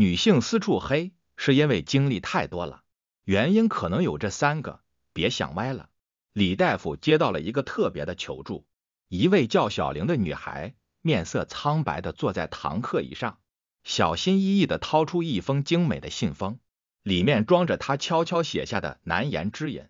女性私处黑是因为经历太多了，原因可能有这三个，别想歪了。李大夫接到了一个特别的求助，一位叫小玲的女孩面色苍白的坐在堂客椅上，小心翼翼的掏出一封精美的信封，里面装着她悄悄写下的难言之隐。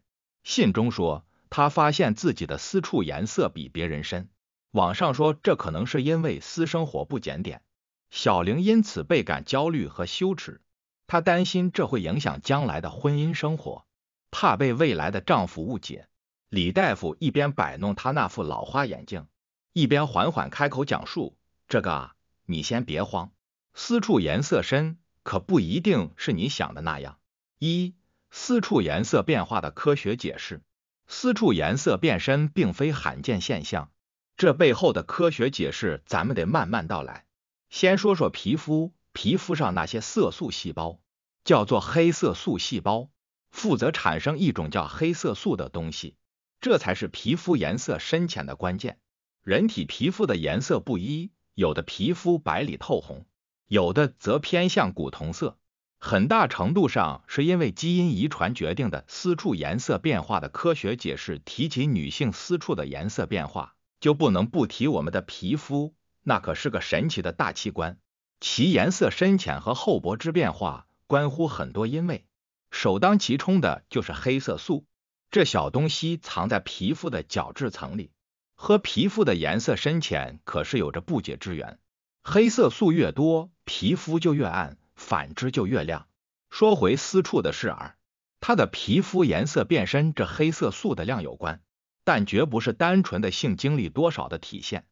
信中说，她发现自己的私处颜色比别人深，网上说这可能是因为私生活不检点。小玲因此倍感焦虑和羞耻，她担心这会影响将来的婚姻生活，怕被未来的丈夫误解。李大夫一边摆弄他那副老花眼镜，一边缓缓开口讲述：“这个啊，你先别慌，私处颜色深可不一定是你想的那样。一，私处颜色变化的科学解释，私处颜色变深并非罕见现象，这背后的科学解释咱们得慢慢道来。”先说说皮肤，皮肤上那些色素细胞叫做黑色素细胞，负责产生一种叫黑色素的东西，这才是皮肤颜色深浅的关键。人体皮肤的颜色不一，有的皮肤白里透红，有的则偏向古铜色，很大程度上是因为基因遗传决定的。私处颜色变化的科学解释，提起女性私处的颜色变化，就不能不提我们的皮肤。那可是个神奇的大器官，其颜色深浅和厚薄之变化关乎很多因为。首当其冲的就是黑色素。这小东西藏在皮肤的角质层里，和皮肤的颜色深浅可是有着不解之缘。黑色素越多，皮肤就越暗，反之就越亮。说回私处的事儿，它的皮肤颜色变深，这黑色素的量有关，但绝不是单纯的性经历多少的体现。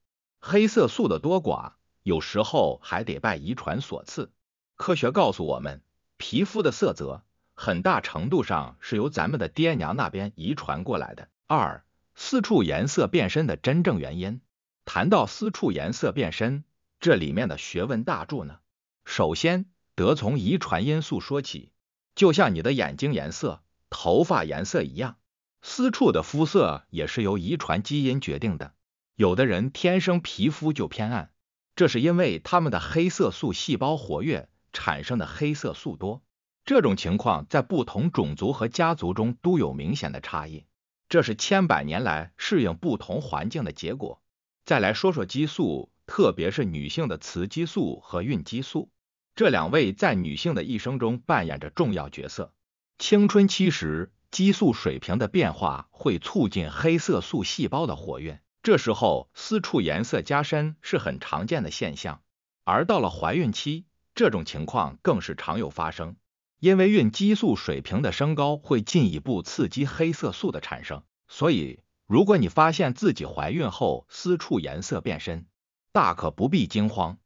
黑色素的多寡，有时候还得拜遗传所赐。科学告诉我们，皮肤的色泽很大程度上是由咱们的爹娘那边遗传过来的。二，私处颜色变深的真正原因，谈到私处颜色变深，这里面的学问大著呢。首先得从遗传因素说起，就像你的眼睛颜色、头发颜色一样，私处的肤色也是由遗传基因决定的。有的人天生皮肤就偏暗，这是因为他们的黑色素细胞活跃，产生的黑色素多。这种情况在不同种族和家族中都有明显的差异，这是千百年来适应不同环境的结果。再来说说激素，特别是女性的雌激素和孕激素，这两位在女性的一生中扮演着重要角色。青春期时，激素水平的变化会促进黑色素细胞的活跃。这时候，私处颜色加深是很常见的现象，而到了怀孕期，这种情况更是常有发生。因为孕激素水平的升高会进一步刺激黑色素的产生，所以如果你发现自己怀孕后私处颜色变深，大可不必惊慌。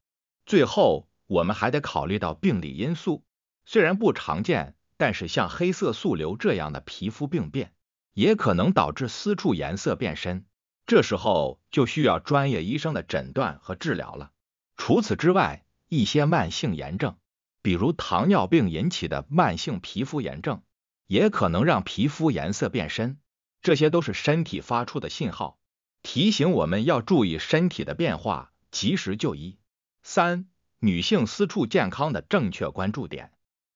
最后，我们还得考虑到病理因素，虽然不常见，但是像黑色素瘤这样的皮肤病变也可能导致私处颜色变深。这时候就需要专业医生的诊断和治疗了。除此之外，一些慢性炎症，比如糖尿病引起的慢性皮肤炎症，也可能让皮肤颜色变深。这些都是身体发出的信号，提醒我们要注意身体的变化，及时就医。三、女性私处健康的正确关注点。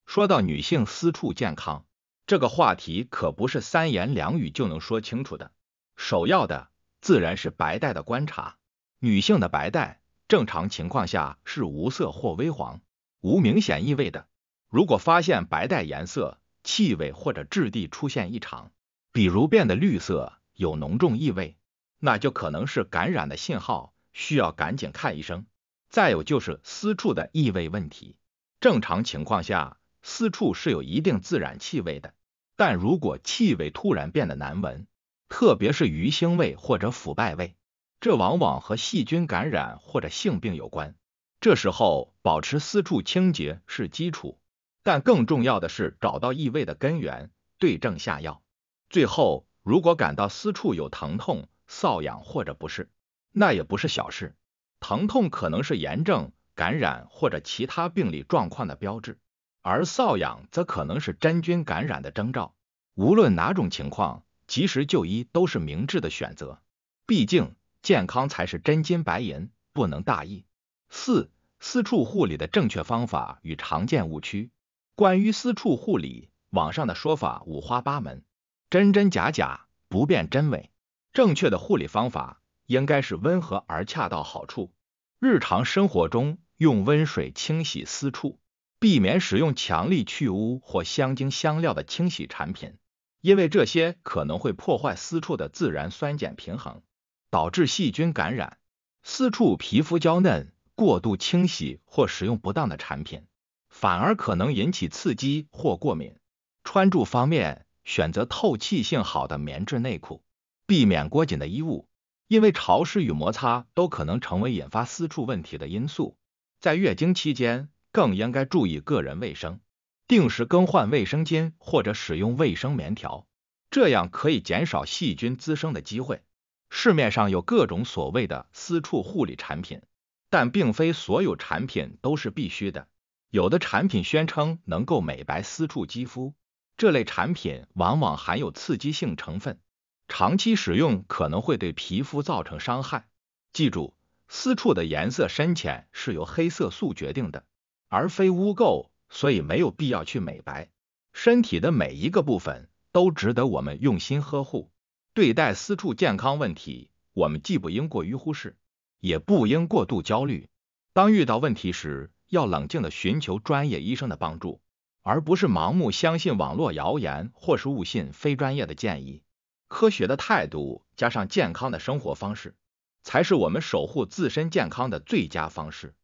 说到女性私处健康这个话题，可不是三言两语就能说清楚的。首要的。自然是白带的观察，女性的白带正常情况下是无色或微黄，无明显异味的。如果发现白带颜色、气味或者质地出现异常，比如变得绿色、有浓重异味，那就可能是感染的信号，需要赶紧看医生。再有就是私处的异味问题，正常情况下私处是有一定自然气味的，但如果气味突然变得难闻。特别是鱼腥味或者腐败味，这往往和细菌感染或者性病有关。这时候保持私处清洁是基础，但更重要的是找到异味的根源，对症下药。最后，如果感到私处有疼痛、瘙痒或者不适，那也不是小事。疼痛可能是炎症、感染或者其他病理状况的标志，而瘙痒则可能是真菌感染的征兆。无论哪种情况。及时就医都是明智的选择，毕竟健康才是真金白银，不能大意。四私处护理的正确方法与常见误区。关于私处护理，网上的说法五花八门，真真假假，不辨真伪。正确的护理方法应该是温和而恰到好处。日常生活中，用温水清洗私处，避免使用强力去污或香精香料的清洗产品。因为这些可能会破坏私处的自然酸碱平衡，导致细菌感染。私处皮肤娇嫩，过度清洗或使用不当的产品，反而可能引起刺激或过敏。穿着方面，选择透气性好的棉质内裤，避免过紧的衣物，因为潮湿与摩擦都可能成为引发私处问题的因素。在月经期间，更应该注意个人卫生。定时更换卫生巾或者使用卫生棉条，这样可以减少细菌滋生的机会。市面上有各种所谓的私处护理产品，但并非所有产品都是必须的。有的产品宣称能够美白私处肌肤，这类产品往往含有刺激性成分，长期使用可能会对皮肤造成伤害。记住，私处的颜色深浅是由黑色素决定的，而非污垢。所以没有必要去美白，身体的每一个部分都值得我们用心呵护。对待私处健康问题，我们既不应过于忽视，也不应过度焦虑。当遇到问题时，要冷静的寻求专业医生的帮助，而不是盲目相信网络谣言或是误信非专业的建议。科学的态度加上健康的生活方式，才是我们守护自身健康的最佳方式。